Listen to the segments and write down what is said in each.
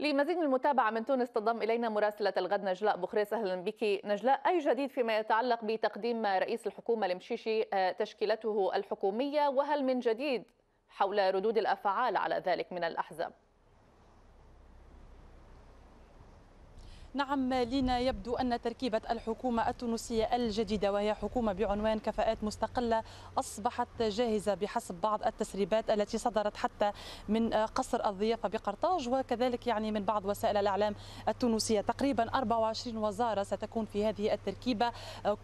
لمزيد من المتابعة من تونس تضم إلينا مراسلة الغد نجلاء بخريس أهلا بك نجلاء أي جديد فيما يتعلق بتقديم رئيس الحكومة لمشيشي آه، تشكيلته الحكومية وهل من جديد حول ردود الأفعال على ذلك من الأحزاب؟ نعم لينا يبدو أن تركيبة الحكومة التونسية الجديدة وهي حكومة بعنوان كفاءات مستقلة أصبحت جاهزة بحسب بعض التسريبات التي صدرت حتى من قصر الضيافة بقرطاج وكذلك يعني من بعض وسائل الإعلام التونسية تقريبا 24 وزارة ستكون في هذه التركيبة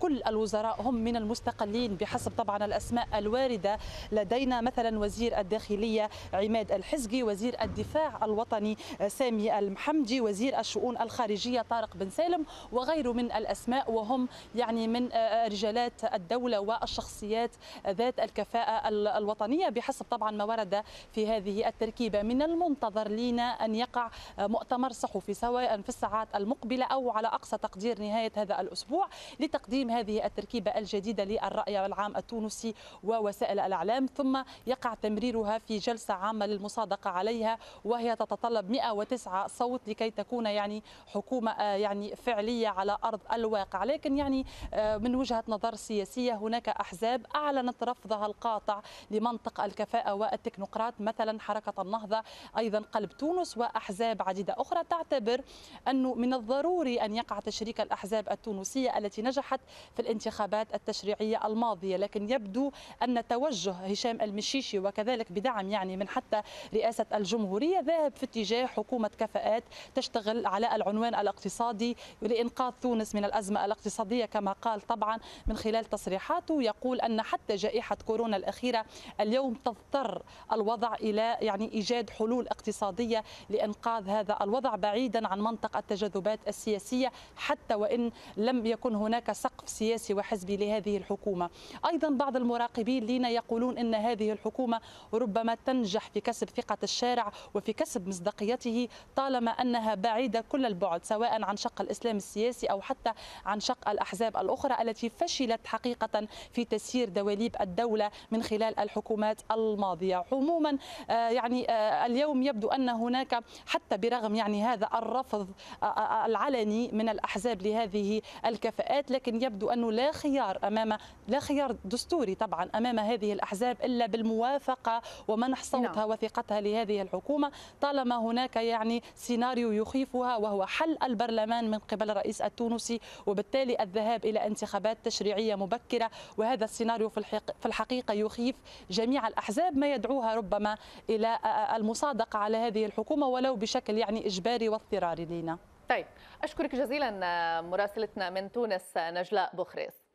كل الوزراء هم من المستقلين بحسب طبعا الأسماء الواردة لدينا مثلا وزير الداخلية عماد الحزقي وزير الدفاع الوطني سامي المحمدي وزير الشؤون الخارجية الدولية طارق بن سالم وغيره من الأسماء وهم يعني من آه، آه، رجالات الدولة والشخصيات ذات الكفاءة الوطنية بحسب طبعا ما ورد في هذه التركيبة من المنتظر لنا أن يقع آه، مؤتمر صحفي سواء في الساعات المقبلة أو على أقصى تقدير نهاية هذا الأسبوع لتقديم هذه التركيبة الجديدة للرأي العام التونسي ووسائل الإعلام ثم يقع تمريرها في جلسة عامة للمصادقة عليها وهي تتطلب 109 صوت لكي تكون يعني حكومة آه، يعني فعليه على ارض الواقع لكن يعني آه، من وجهه نظر سياسيه هناك احزاب اعلنت رفضها القاطع لمنطق الكفاءه والتكنوقراط مثلا حركه النهضه ايضا قلب تونس واحزاب عديده اخرى تعتبر انه من الضروري ان يقع تشريك الاحزاب التونسيه التي نجحت في الانتخابات التشريعيه الماضيه لكن يبدو ان توجه هشام المشيشي وكذلك بدعم يعني من حتى رئاسه الجمهوريه ذاهب في اتجاه حكومه كفاءات تشتغل على العنوان الاقتصادي لإنقاذ تونس من الأزمة الاقتصادية كما قال طبعا من خلال تصريحاته يقول أن حتى جائحة كورونا الأخيرة اليوم تضطر الوضع إلى يعني إيجاد حلول اقتصادية لإنقاذ هذا الوضع بعيدا عن منطق التجاذبات السياسية حتى وإن لم يكن هناك سقف سياسي وحزبي لهذه الحكومة أيضا بعض المراقبين لنا يقولون أن هذه الحكومة ربما تنجح في كسب ثقة الشارع وفي كسب مصداقيته طالما أنها بعيدة كل البعد سواء عن شق الإسلام السياسي أو حتى عن شق الأحزاب الأخرى التي فشلت حقيقة في تسيير دواليب الدولة من خلال الحكومات الماضية عموما آه، يعني آه، اليوم يبدو أن هناك حتى برغم يعني هذا الرفض آه، العلني من الأحزاب لهذه الكفاءات لكن يبدو أنه لا خيار أمام لا خيار دستوري طبعا أمام هذه الأحزاب إلا بالموافقة ومنح نعم. صوتها وثقتها لهذه الحكومة طالما هناك يعني سيناريو يخيفها وهو حل البرلمان من قبل الرئيس التونسي وبالتالي الذهاب إلى انتخابات تشريعية مبكرة وهذا السيناريو في الحقيقة يخيف جميع الأحزاب ما يدعوها ربما إلى المصادقة على هذه الحكومة ولو بشكل يعني إجباري واضطراري لينا طيب أشكرك جزيلا مراسلتنا من تونس نجلاء بوخريس